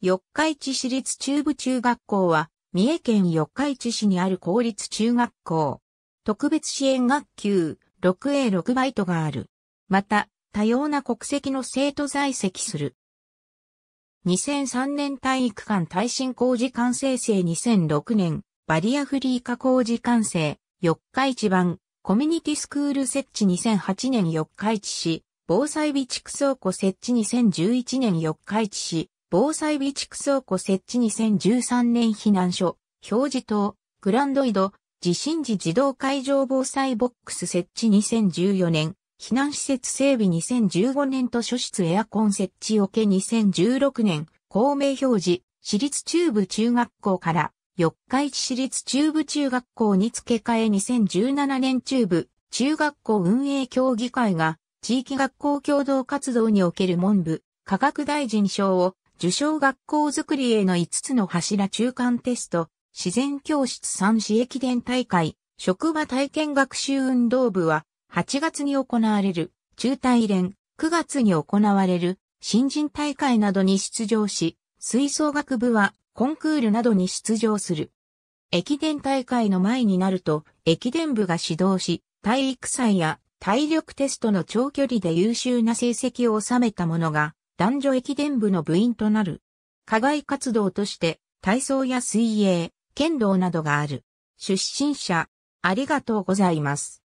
四日市市立中部中学校は、三重県四日市市にある公立中学校。特別支援学級 6A6 バイトがある。また、多様な国籍の生徒在籍する。2003年体育館耐震工事完成生2006年、バリアフリー化工事完成、四日市版、コミュニティスクール設置2008年四日市市、防災備蓄倉庫設置2011年四日市市、防災備蓄倉庫設置2013年避難所、表示灯、グランドイド、地震時自動会場防災ボックス設置2014年、避難施設整備2015年図書室エアコン設置おけ2016年、公明表示、私立中部中学校から、四日市市立中部中学校に付け替え2017年中部、中学校運営協議会が、地域学校共同活動における文部、科学大臣賞を受賞学校づくりへの5つの柱中間テスト、自然教室三市駅伝大会、職場体験学習運動部は、8月に行われる、中大連、9月に行われる、新人大会などに出場し、吹奏楽部は、コンクールなどに出場する。駅伝大会の前になると、駅伝部が指導し、体育祭や体力テストの長距離で優秀な成績を収めた者が、男女駅伝部の部員となる。課外活動として体操や水泳、剣道などがある。出身者、ありがとうございます。